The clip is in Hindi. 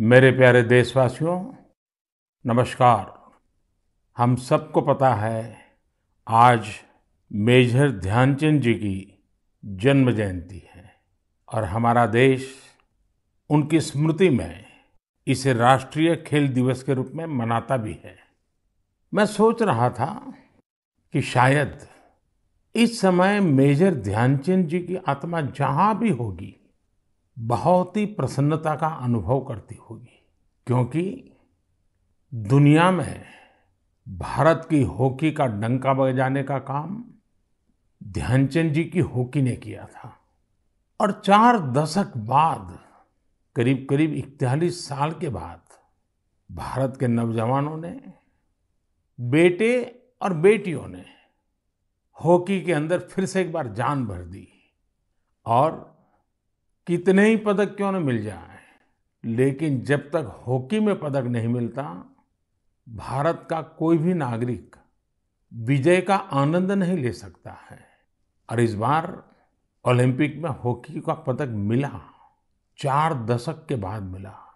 मेरे प्यारे देशवासियों नमस्कार हम सबको पता है आज मेजर ध्यानचंद जी की जन्म जयंती है और हमारा देश उनकी स्मृति में इसे राष्ट्रीय खेल दिवस के रूप में मनाता भी है मैं सोच रहा था कि शायद इस समय मेजर ध्यानचंद जी की आत्मा जहां भी होगी बहुत ही प्रसन्नता का अनुभव करती होगी क्योंकि दुनिया में भारत की हॉकी का डंका बजाने का काम ध्यानचंद जी की हॉकी ने किया था और चार दशक बाद करीब करीब इकतालीस साल के बाद भारत के नौजवानों ने बेटे और बेटियों ने हॉकी के अंदर फिर से एक बार जान भर दी और कितने ही पदक क्यों न मिल जाए लेकिन जब तक हॉकी में पदक नहीं मिलता भारत का कोई भी नागरिक विजय का आनंद नहीं ले सकता है और इस बार ओलंपिक में हॉकी का पदक मिला चार दशक के बाद मिला